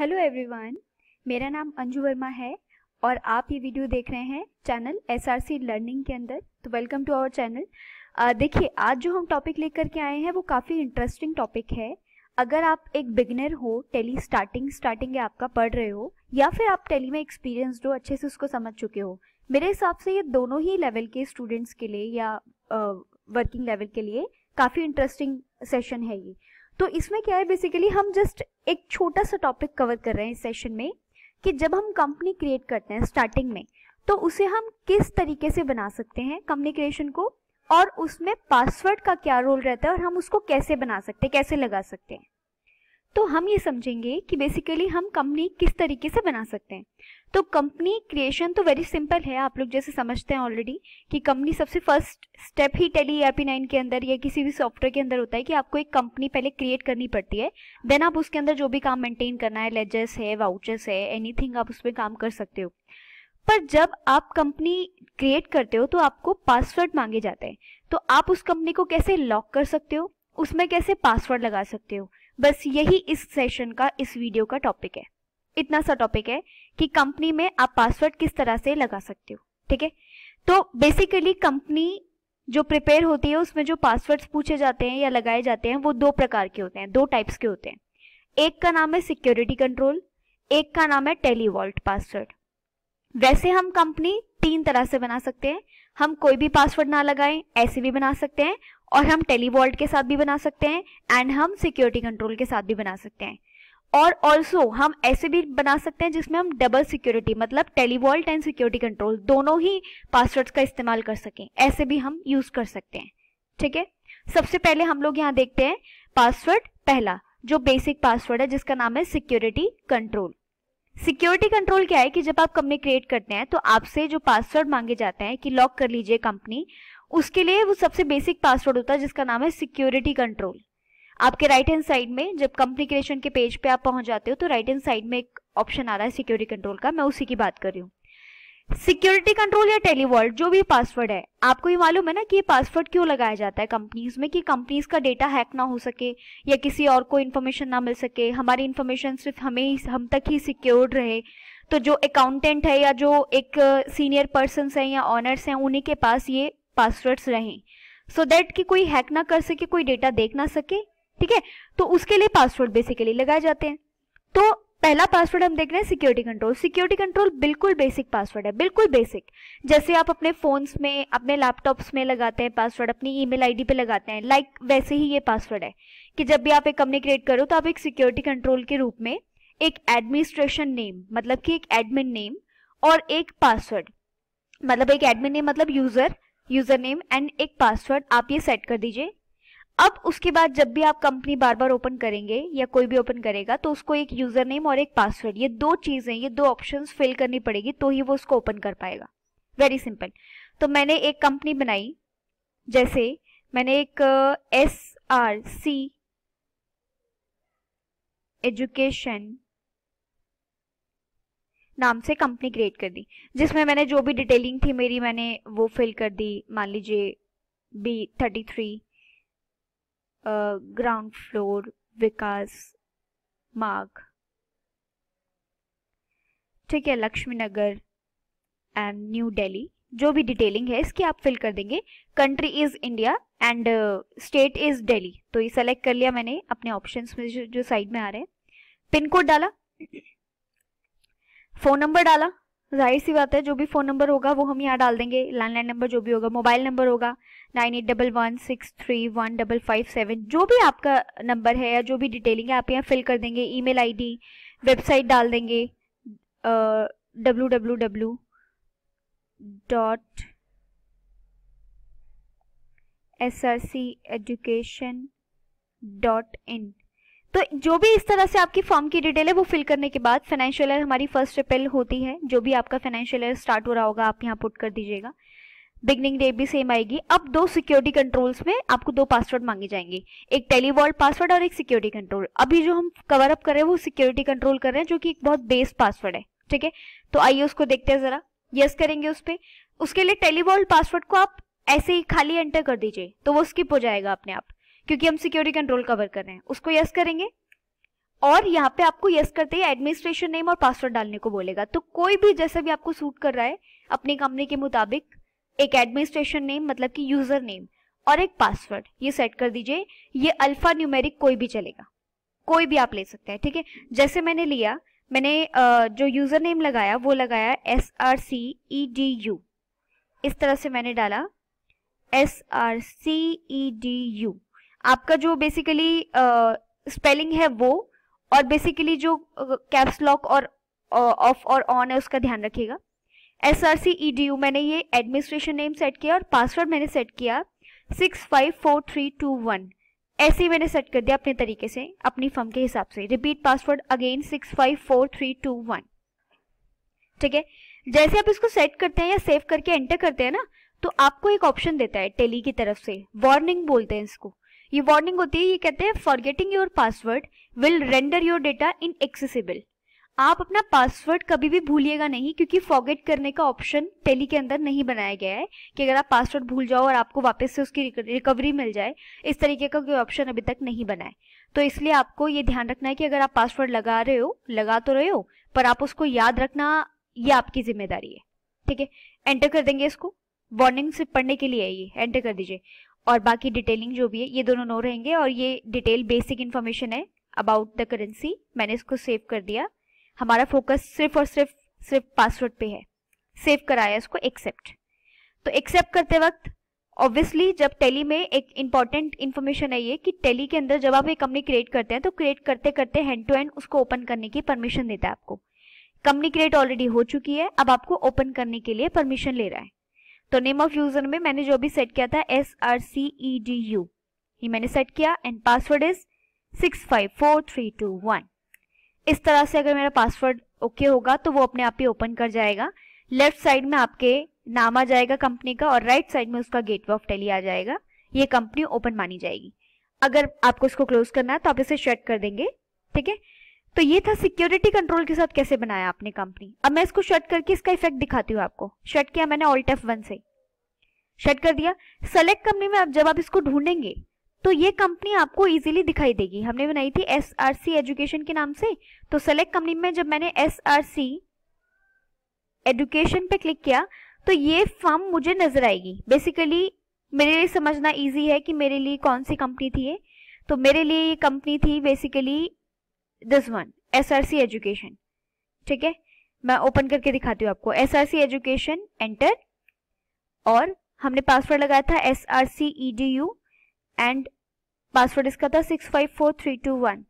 Hello everyone मेरा नाम अंजू वर्मा है और आप ये वीडियो देख रहे हैं channel S R C learning के अंदर तो वेलकम टू आवर चैनल देखिए आज जो हम टॉपिक लेकर के आए हैं वो काफ़ी इंटरेस्टिंग टॉपिक है अगर आप एक बिगनर हो टेली स्टार्टिंग स्टार्टिंग है आपका पढ़ रहे हो या फिर आप टेली में एक्सपीरियंसड हो अच्छे से उसको समझ चुके हो मेरे हिसाब से ये दोनों ही लेवल के स्टूडेंट्स के लिए या वर्किंग uh, लेवल के लिए काफ़ी इंटरेस्टिंग सेशन है ये तो इसमें क्या है बेसिकली हम जस्ट एक छोटा सा टॉपिक कवर कर रहे हैं इस सेशन में कि जब हम कंपनी क्रिएट करते हैं स्टार्टिंग में तो उसे हम किस तरीके से बना सकते हैं कंपनी क्रिएशन को और उसमें पासवर्ड का क्या रोल रहता है और हम उसको कैसे बना सकते हैं कैसे लगा सकते हैं तो हम ये समझेंगे कि बेसिकली हम कंपनी किस तरीके से बना सकते हैं तो कंपनी क्रिएशन तो वेरी सिंपल है आप लोग जैसे समझते हैं ऑलरेडी कि कंपनी सबसे फर्स्ट स्टेप ही टेली ई नाइन के अंदर या किसी भी सॉफ्टवेयर के अंदर होता है कि आपको एक कंपनी पहले क्रिएट करनी पड़ती है देन आप उसके अंदर जो भी काम मेंटेन करना है लेजर्स है वाउचर्स है एनीथिंग आप उसमें काम कर सकते हो पर जब आप कंपनी क्रिएट करते हो तो आपको पासवर्ड मांगे जाते हैं तो आप उस कंपनी को कैसे लॉक कर सकते हो उसमें कैसे पासवर्ड लगा सकते हो बस यही इस सेशन का इस वीडियो का टॉपिक है इतना सा टॉपिक है कि कंपनी में आप पासवर्ड किस तरह से लगा सकते हो ठीक है तो बेसिकली कंपनी जो प्रिपेयर होती है उसमें जो पासवर्ड्स पूछे जाते हैं या लगाए जाते हैं वो दो प्रकार के होते हैं दो टाइप्स के होते हैं एक का नाम है सिक्योरिटी कंट्रोल एक का नाम है टेलीवॉल्ट पासवर्ड वैसे हम कंपनी तीन तरह से बना सकते हैं हम कोई भी पासवर्ड ना लगाएं ऐसे भी बना सकते हैं और हम टेलीवॉल्ट के साथ भी बना सकते हैं एंड हम सिक्योरिटी कंट्रोल के साथ भी बना सकते हैं और ऑल्सो हम ऐसे भी बना सकते हैं जिसमें हम डबल सिक्योरिटी मतलब टेलीवॉल्ट एंड सिक्योरिटी कंट्रोल दोनों ही पासवर्ड्स का इस्तेमाल कर सकें ऐसे भी हम यूज कर सकते हैं ठीक है सबसे पहले हम लोग यहाँ देखते हैं पासवर्ड पहला जो बेसिक पासवर्ड है जिसका नाम है सिक्योरिटी कंट्रोल सिक्योरिटी कंट्रोल क्या है कि जब आप कंपनी क्रिएट करते हैं तो आपसे जो पासवर्ड मांगे जाते हैं कि लॉक कर लीजिए कंपनी उसके लिए वो सबसे बेसिक पासवर्ड होता है जिसका नाम है सिक्योरिटी कंट्रोल आपके राइट हैंड साइड में जब कंपनी क्रिएशन के पेज पे आप पहुंच जाते हो तो राइट हैंड साइड में एक ऑप्शन आ रहा है सिक्योरिटी कंट्रोल का मैं उसी की बात कर रही हूँ सिक्योरिटी कंट्रोल या टेलीवर्ल्ड जो भी पासवर्ड है आपको ये मालूम है ना कि ये पासवर्ड क्यों लगाया जाता है कंपनीज में कि कंपनीज का डेटा हैक ना हो सके या किसी और को इन्फॉर्मेशन ना मिल सके हमारी इन्फॉर्मेशन सिर्फ हमें ही हम तक ही सिक्योर्ड रहे तो जो अकाउंटेंट है या जो एक सीनियर uh, पर्सन हैं या ऑनर्स हैं उन्हीं के पास ये पासवर्ड्स रहें सो so दैट कि कोई हैक ना कर सके कोई डेटा देख ना सके ठीक है तो उसके लिए पासवर्ड बेसिकली लगाए जाते हैं तो पहला पासवर्ड हम देख रहे हैं सिक्योरिटी कंट्रोल सिक्योरिटी कंट्रोल बिल्कुल बेसिक पासवर्ड है बिल्कुल बेसिक जैसे आप अपने फोन्स में अपने लैपटॉप्स में लगाते हैं पासवर्ड अपनी ईमेल आईडी पे लगाते हैं लाइक like, वैसे ही ये पासवर्ड है कि जब भी आप एक कंपनी क्रिएट करो तो आप एक सिक्योरिटी कंट्रोल के रूप में एक एडमिनिस्ट्रेशन नेम मतलब कि एक एडमिन नेम और एक पासवर्ड मतलब एक एडमिन नेम मतलब यूजर यूज़र नेम एंड एक पासवर्ड आप ये सेट कर दीजिए अब उसके बाद जब भी आप कंपनी बार बार ओपन करेंगे या कोई भी ओपन करेगा तो उसको एक यूज़र नेम और एक पासवर्ड ये दो चीज़ें ये दो ऑप्शंस फिल करनी पड़ेगी तो ही वो उसको ओपन कर पाएगा वेरी सिंपल तो मैंने एक कंपनी बनाई जैसे मैंने एक एस आर सी एजुकेशन नाम से कंपनी क्रिएट कर दी जिसमें मैंने जो भी डिटेलिंग थी मेरी मैंने वो फिल कर दी मान लीजिए B thirty three ground floor Vikas Marg ठीक है लक्ष्मी नगर एंड न्यू दिल्ली जो भी डिटेलिंग है इसकी आप फिल कर देंगे country is India and state is Delhi तो ये सेलेक्ट कर लिया मैंने अपने ऑप्शंस में जो, जो साइड में आ रहे हैं पिन कोड डाला फ़ोन नंबर डाला जाहिर सी बात है जो भी फ़ोन नंबर होगा वो हम यहाँ डाल देंगे लैंडलाइन नंबर जो भी होगा मोबाइल नंबर होगा nine eight double one six three one double five seven जो भी आपका नंबर है या जो भी डिटेलिंग है आप यहाँ फिल कर देंगे ई मेल वेबसाइट डाल देंगे W W W dot S R C education dot in तो जो भी इस तरह से आपकी फॉर्म की डिटेल है वो फिल करने के बाद फाइनेंशियल ईयर हमारी फर्स्ट अप्रैल होती है जो भी आपका फाइनेंशियल ईयर स्टार्ट हो रहा होगा आप यहाँ पुट कर दीजिएगा बिगनिंग डे भी सेम आएगी अब दो सिक्योरिटी कंट्रोल्स में आपको दो पासवर्ड मांगे जाएंगे एक टेलीवॉल्ड पासवर्ड और एक सिक्योरिटी कंट्रोल अभी जो हम कवर अप कर रहे हैं वो सिक्योरिटी कंट्रोल कर रहे हैं जो कि एक बहुत बेस पासवर्ड है ठीक है तो आइए उसको देखते हैं जरा यस करेंगे उस पर उसके लिए टेलीवॉल्ड पासवर्ड को आप ऐसे ही खाली एंटर कर दीजिए तो वो स्किप हो जाएगा अपने आप क्योंकि हम सिक्योरिटी कंट्रोल कवर कर रहे हैं उसको यस करेंगे और यहाँ पे आपको यस करते ही एडमिनिस्ट्रेशन नेम और पासवर्ड डालने को बोलेगा तो कोई भी जैसा भी आपको सूट कर रहा है अपनी कंपनी के मुताबिक एक एडमिनिस्ट्रेशन नेम मतलब कि यूजर नेम और एक पासवर्ड ये सेट कर दीजिए ये अल्फा न्यूमेरिक कोई भी चलेगा कोई भी आप ले सकते हैं ठीक है थेके? जैसे मैंने लिया मैंने जो यूजर नेम लगाया वो लगाया S R C E D U इस तरह से मैंने डाला S R C E D U आपका जो बेसिकली स्पेलिंग uh, है वो और बेसिकली जो कैप्स uh, लॉक और ऑफ और ऑन है उसका ध्यान रखिएगा S R C E D U मैंने ये एडमिनिस्ट्रेशन नेम सेट किया और पासवर्ड मैंने सेट किया six five four three two one ऐसे ही मैंने सेट कर दिया अपने तरीके से अपनी फर्म के हिसाब से repeat password again six five four three two one ठीक है जैसे आप इसको सेट करते हैं या सेव करके एंटर करते हैं ना तो आपको एक ऑप्शन देता है टेली की तरफ से वार्निंग बोलते हैं इसको ये वार्निंग होती है ये कहते हैं forgetting your password will render your data inaccessible आप अपना पासवर्ड कभी भी भूलिएगा नहीं क्योंकि फॉरगेट करने का ऑप्शन टेली के अंदर नहीं बनाया गया है कि अगर आप पासवर्ड भूल जाओ और आपको वापस से उसकी रिकवरी मिल जाए इस तरीके का कोई ऑप्शन अभी तक नहीं बना है तो इसलिए आपको ये ध्यान रखना है कि अगर आप पासवर्ड लगा रहे हो लगा तो रहे हो पर आप उसको याद रखना ये आपकी जिम्मेदारी है ठीक है एंटर कर देंगे इसको वार्निंग सिर्फ पढ़ने के लिए आइए एंटर कर दीजिए और बाकी डिटेलिंग जो भी है ये दोनों नो रहेंगे और ये डिटेल बेसिक इन्फॉर्मेशन है अबाउट द करेंसी मैंने इसको सेव कर दिया हमारा फोकस सिर्फ और सिर्फ सिर्फ पासवर्ड पे है सेव कराया इसको एक्सेप्ट तो एक्सेप्ट करते वक्त ऑब्वियसली जब टेली में एक इंपॉर्टेंट इन्फॉर्मेशन है ये कि टेली के अंदर जब आप एक कंपनी क्रिएट करते हैं तो क्रिएट करते करते हैंड टू हैंड उसको ओपन करने की परमिशन देता है आपको कंपनी क्रिएट ऑलरेडी हो चुकी है अब आपको ओपन करने के लिए परमिशन ले रहा है तो नेम ऑफ यूजर में मैंने जो भी सेट किया था S R C E D U ये मैंने सेट किया and password is six five four three two one इस तरह से अगर मेरा पासवर्ड ओके होगा तो वो अपने आप ही ओपन कर जाएगा लेफ्ट साइड में आपके नाम आ जाएगा कंपनी का और राइट right साइड में उसका गेटवे ऑफ टेली आ जाएगा ये कंपनी ओपन मानी जाएगी अगर आपको इसको क्लोज करना है तो आप इसे शट कर देंगे ठीक है तो ये था सिक्योरिटी कंट्रोल के साथ कैसे बनाया आपने कंपनी अब मैं इसको शट करके इसका इफेक्ट दिखाती हूँ आपको शट किया मैंने ऑल्ट एफ वन से शट कर दिया सेलेक्ट कंपनी में आप जब आप इसको ढूंढेंगे तो ये कंपनी आपको इजीली दिखाई देगी हमने बनाई थी एस आर सी एजुकेशन के नाम से तो सेलेक्ट कंपनी में जब मैंने एस आर सी एजुकेशन पे क्लिक किया तो ये फर्म मुझे नजर आएगी बेसिकली मेरे लिए समझना इजी है कि मेरे लिए कौन सी कंपनी थी ये तो मेरे लिए ये कंपनी थी basically this one S R C education ठीक है मैं ओपन करके दिखाती हूँ आपको S R C education enter और हमने पासवर्ड लगाया था S R C E D U and password इसका था six five four three two one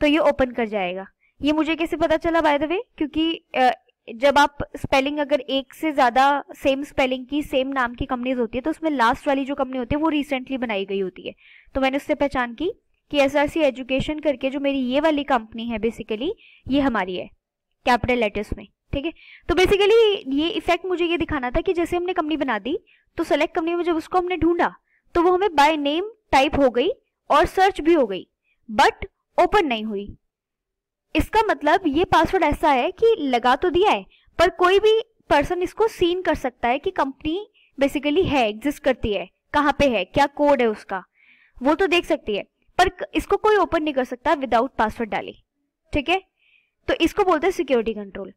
तो ये ओपन कर जाएगा ये मुझे कैसे पता चला बाय द वे क्योंकि जब आप स्पेलिंग अगर एक से ज़्यादा सेम स्पेलिंग की सेम नाम की कंपनीज होती है तो उसमें लास्ट वाली जो कंपनी होती है वो रिसेंटली बनाई गई होती है तो मैंने उससे पहचान की कि एस आर सी एजुकेशन करके जो मेरी ये वाली कंपनी है बेसिकली ये हमारी है कैपिटल लेटर्स में ठीक है तो बेसिकली ये इफेक्ट मुझे ये दिखाना था कि जैसे हमने कंपनी बना दी तो सेलेक्ट कंपनी में जब उसको हमने ढूंढा तो वो हमें बाय नेम टाइप हो गई और सर्च भी हो गई बट ओपन नहीं हुई इसका मतलब ये पासवर्ड ऐसा है कि लगा तो दिया है पर कोई भी पर्सन इसको सीन कर सकता है कि कंपनी बेसिकली है एग्जिस्ट करती है कहाँ पे है क्या कोड है उसका वो तो देख सकती है पर इसको कोई ओपन नहीं कर सकता विदाउट पासवर्ड डाले ठीक है तो इसको बोलते हैं सिक्योरिटी कंट्रोल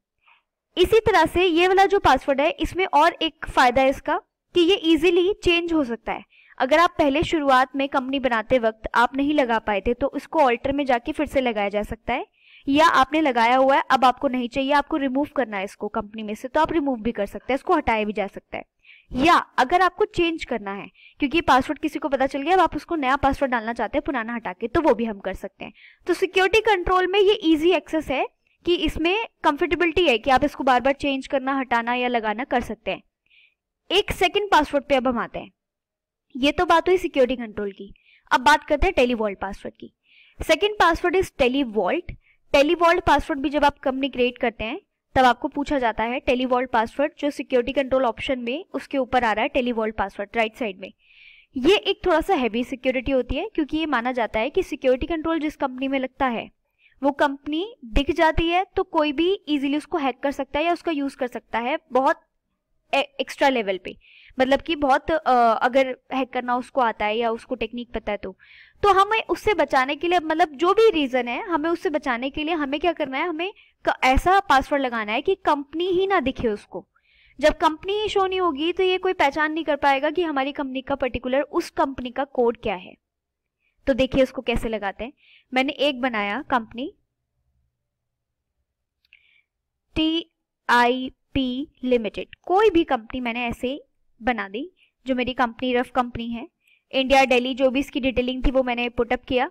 इसी तरह से ये वाला जो पासवर्ड है इसमें और एक फायदा है इसका कि ये इजीली चेंज हो सकता है अगर आप पहले शुरुआत में कंपनी बनाते वक्त आप नहीं लगा पाए थे तो इसको ऑल्टर में जाके फिर से लगाया जा सकता है या आपने लगाया हुआ है अब आपको नहीं चाहिए आपको रिमूव करना है इसको कंपनी में से तो आप रिमूव भी कर सकते हैं इसको हटाया भी जा सकता है या अगर आपको चेंज करना है क्योंकि पासवर्ड किसी को पता चल गया अब आप उसको नया पासवर्ड डालना चाहते हैं पुराना हटा के तो वो भी हम कर सकते हैं तो सिक्योरिटी कंट्रोल में ये इजी एक्सेस है कि इसमें कंफर्टेबिलिटी है कि आप इसको बार बार चेंज करना हटाना या लगाना कर सकते हैं एक सेकेंड पासवर्ड पे अब हम आते हैं ये तो बात हुई सिक्योरिटी कंट्रोल की अब बात करते हैं टेलीवॉल्ट पासवर्ड की second password is TallyVault TallyVault password भी जब आप कंपनी क्रिएट करते हैं तब आपको पूछा जाता है टेलीवॉल्ट पासवर्ड जो सिक्योरिटी कंट्रोल ऑप्शन में उसके ऊपर आ रहा है टेलीवॉल्ट पासवर्ड राइट साइड में ये एक थोड़ा सा हैवी सिक्योरिटी होती है क्योंकि ये माना जाता है कि सिक्योरिटी कंट्रोल जिस कंपनी में लगता है वो कंपनी दिख जाती है तो कोई भी इजीली उसको हैक कर सकता है या उसका यूज कर सकता है बहुत एक्स्ट्रा लेवल पे मतलब कि बहुत अगर हैक करना उसको आता है या उसको टेक्निक पता है तो तो हमें उससे बचाने के लिए मतलब जो भी रीज़न है हमें उससे बचाने के लिए हमें क्या करना है हमें ऐसा पासवर्ड लगाना है कि कंपनी ही ना दिखे उसको जब कंपनी ही शो नहीं होगी तो ये कोई पहचान नहीं कर पाएगा कि हमारी कंपनी का पर्टिकुलर उस कंपनी का कोड क्या है तो देखिए उसको कैसे लगाते हैं मैंने एक बनाया company T I P limited कोई भी कंपनी मैंने ऐसे बना दी जो मेरी कंपनी रफ कंपनी है इंडिया डेली जो भी इसकी डिटेलिंग थी वो मैंने पुटअप किया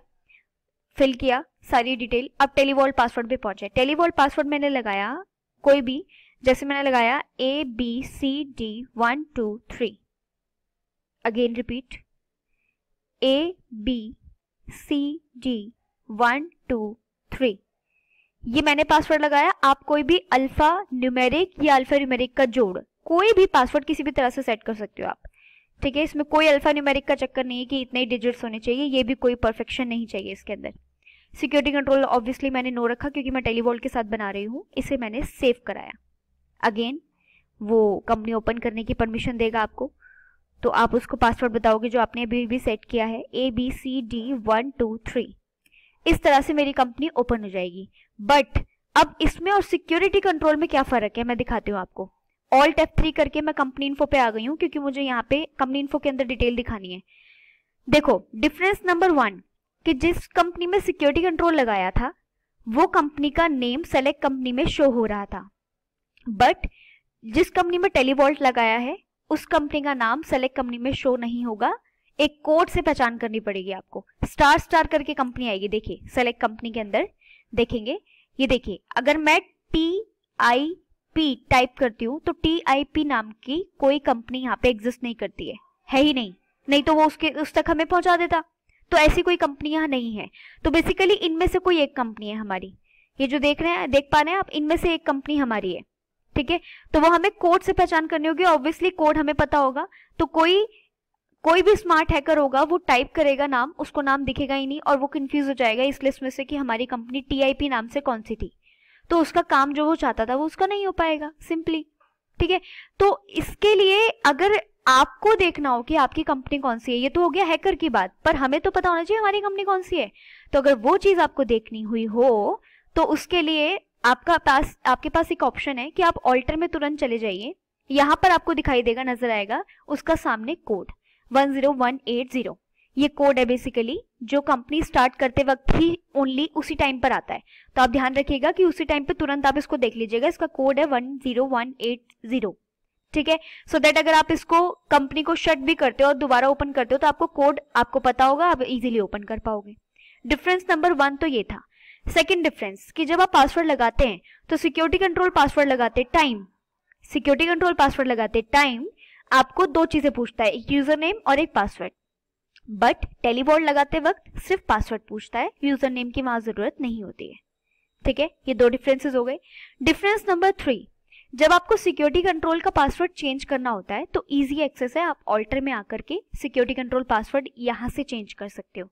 फिल किया सारी डिटेल अब टेलीवॉल पासवर्ड पे पहुंचे टेलीवॉल पासवर्ड मैंने लगाया कोई भी जैसे मैंने लगाया A B C D one two three again repeat A B C D one two three ये मैंने पासवर्ड लगाया आप कोई भी अल्फा न्यूमेरिक या अल्फा न्यूमेरिक का जोड़ कोई भी पासवर्ड किसी भी तरह से सेट कर सकते हो आप ठीक है इसमें कोई अल्फा न्यूमेरिक का चक्कर नहीं है कि इतने डिजिट्स होने चाहिए ये भी कोई परफेक्शन नहीं चाहिए इसके अंदर सिक्योरिटी कंट्रोल ऑब्वियसली मैंने नो रखा क्योंकि मैं टेलीवॉल के साथ बना रही हूँ इसे मैंने सेव कराया अगेन वो कंपनी ओपन करने की परमिशन देगा आपको तो आप उसको पासवर्ड बताओगे जो आपने अभी भी सेट किया है A B C D one two three इस तरह से मेरी कंपनी ओपन हो जाएगी बट अब इसमें और सिक्योरिटी कंट्रोल में क्या फ़र्क है मैं दिखाती हूँ आपको ऑल टेप थ्री करके मैं कंपनी इन्फो पे आ गई हूँ क्योंकि मुझे यहाँ पे कंपनी इन्फो के अंदर डिटेल दिखानी है देखो डिफरेंस नंबर वन कि जिस कंपनी में सिक्योरिटी कंट्रोल लगाया था वो कंपनी का नेम सेलेक्ट कंपनी में शो हो रहा था बट जिस कंपनी में टेलीवॉल्ट लगाया है उस कंपनी का नाम सेलेक्ट कंपनी में शो नहीं होगा एक कोड से पहचान करनी पड़ेगी आपको स्टार स्टार करके कंपनी आएगी देखिए सेलेक्ट कंपनी के अंदर देखेंगे ये देखिए अगर मैं टी आई पी टाइप करती हूँ तो टी आई पी नाम की कोई कंपनी यहाँ पे एग्जिस्ट नहीं करती है है ही नहीं नहीं तो वो उसके उस तक हमें पहुंचा देता तो ऐसी कोई कंपनियां नहीं है तो बेसिकली इनमें से कोई एक कंपनी है हमारी ये जो देख रहे हैं देख पा रहे हैं आप इनमें से एक कंपनी हमारी है ठीक है तो वो हमें कोड से पहचान करनी होगी ऑब्वियसली कोड हमें पता होगा तो कोई कोई भी स्मार्ट हैकर होगा वो टाइप करेगा नाम उसको नाम दिखेगा ही नहीं और वो कंफ्यूज हो जाएगा इस लिस्ट में से कि हमारी कंपनी टीआईपी नाम से कौन सी थी तो उसका काम जो वो चाहता था वो उसका नहीं हो पाएगा सिंपली ठीक है तो इसके लिए अगर आपको देखना हो कि आपकी कंपनी कौन सी है ये तो हो गया हैकर की बात पर हमें तो पता होना चाहिए हमारी कंपनी कौन सी है तो अगर वो चीज आपको देखनी हुई हो तो उसके लिए आपका पास आपके पास एक ऑप्शन है कि आप ऑल्टर में तुरंत चले जाइए यहां पर आपको दिखाई देगा नजर आएगा उसका सामने code one one zero eight zero ये कोड है बेसिकली जो कंपनी स्टार्ट करते वक्त ही ओनली उसी टाइम पर आता है तो आप ध्यान रखिएगा कि उसी टाइम पर तुरंत आप इसको देख लीजिएगा इसका कोड है one zero one eight zero ठीक है सो दैट अगर आप इसको कंपनी को शट भी करते हो और दोबारा ओपन करते हो तो आपको कोड आपको पता होगा आप इजीली ओपन कर पाओगे डिफरेंस नंबर वन तो ये था सेकेंड डिफरेंस कि जब आप पासवर्ड लगाते हैं तो सिक्योरिटी कंट्रोल पासवर्ड लगाते टाइम सिक्योरिटी कंट्रोल पासवर्ड लगाते टाइम आपको दो चीज़ें पूछता है एक यूज़र नेम और एक पासवर्ड बट टेलीबॉर्ड लगाते वक्त सिर्फ पासवर्ड पूछता है यूजर नेम की वहां जरूरत नहीं होती है ठीक है ये दो डिफरेंसेस हो गए डिफरेंस नंबर थ्री जब आपको सिक्योरिटी कंट्रोल का पासवर्ड चेंज करना होता है तो इजी एक्सेस है आप ऑल्टर में आकर के सिक्योरिटी कंट्रोल पासवर्ड यहाँ से चेंज कर सकते हो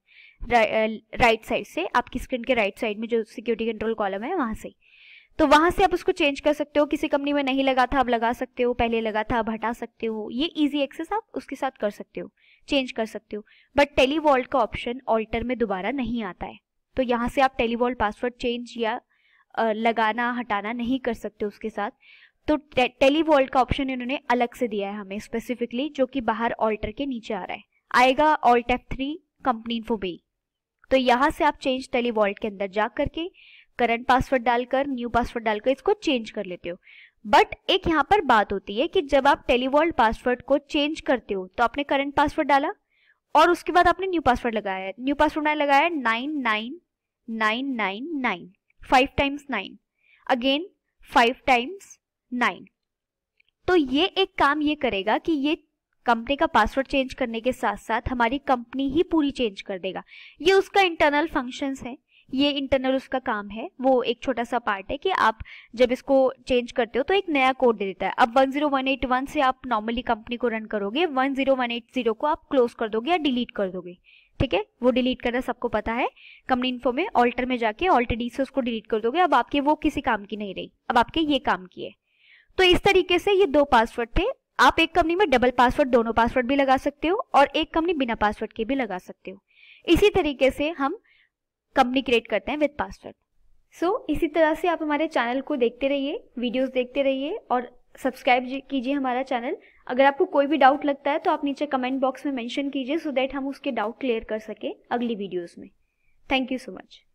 राइट साइड से आपकी स्क्रीन के राइट साइड में जो सिक्योरिटी कंट्रोल कॉलम है वहां से तो वहां से आप उसको चेंज कर सकते हो किसी कंपनी में नहीं लगा था अब लगा सकते हो पहले लगा था अब हटा सकते हो ये इजी एक्सेस आप उसके साथ कर सकते हो चेंज कर सकते हो बट टेलीवॉल्ट का ऑप्शन ऑल्टर में दोबारा नहीं आता है तो यहाँ से आप टेलीवॉल्ट पासवर्ड चेंज या लगाना हटाना नहीं कर सकते उसके साथ तो टे, टेलीवॉल्ट का ऑप्शन इन्होंने अलग से दिया है हमें स्पेसिफिकली जो कि बाहर ऑल्टर के नीचे आ रहा है आएगा alt F three company info B तो यहाँ से आप चेंज टेलीवॉल्ट के अंदर जा करके करंट पासवर्ड डालकर न्यू पासवर्ड डालकर इसको चेंज कर लेते हो बट एक यहाँ पर बात होती है कि जब आप टेलीवर्ल्ड पासवर्ड को चेंज करते हो तो आपने करंट पासवर्ड डाला और उसके बाद आपने न्यू पासवर्ड लगाया है न्यू पासवर्ड ने लगाया nine nine nine nine nine five times nine again five times nine तो ये एक काम ये करेगा कि ये कंपनी का पासवर्ड चेंज करने के साथ साथ हमारी कंपनी ही पूरी चेंज कर देगा ये उसका इंटरनल फंक्शंस है ये इंटरनल उसका काम है वो एक छोटा सा पार्ट है कि आप जब इसको चेंज करते हो तो एक नया कोड दे देता है अब 10181 से आप नॉर्मली कंपनी को रन करोगे 10180 को आप क्लोज कर दोगे या डिलीट कर दोगे ठीक है वो डिलीट करना सबको पता है कंपनी इन्फो में ऑल्टर में जाके ऑल्टर डी से उसको डिलीट कर दोगे अब आपके वो किसी काम की नहीं रही अब आपके ये काम की है तो इस तरीके से ये दो पासवर्ड थे आप एक कंपनी में डबल पासवर्ड दोनों पासवर्ड भी लगा सकते हो और एक कंपनी बिना पासवर्ड के भी लगा सकते हो इसी तरीके से हम कम्युनिकेट करते हैं विद पासवर्ड सो इसी तरह से आप हमारे चैनल को देखते रहिए वीडियोस देखते रहिए और सब्सक्राइब कीजिए हमारा चैनल अगर आपको कोई भी डाउट लगता है तो आप नीचे कमेंट बॉक्स में मेंशन कीजिए सो so दैट हम उसके डाउट क्लियर कर सकें अगली वीडियोस में थैंक यू सो मच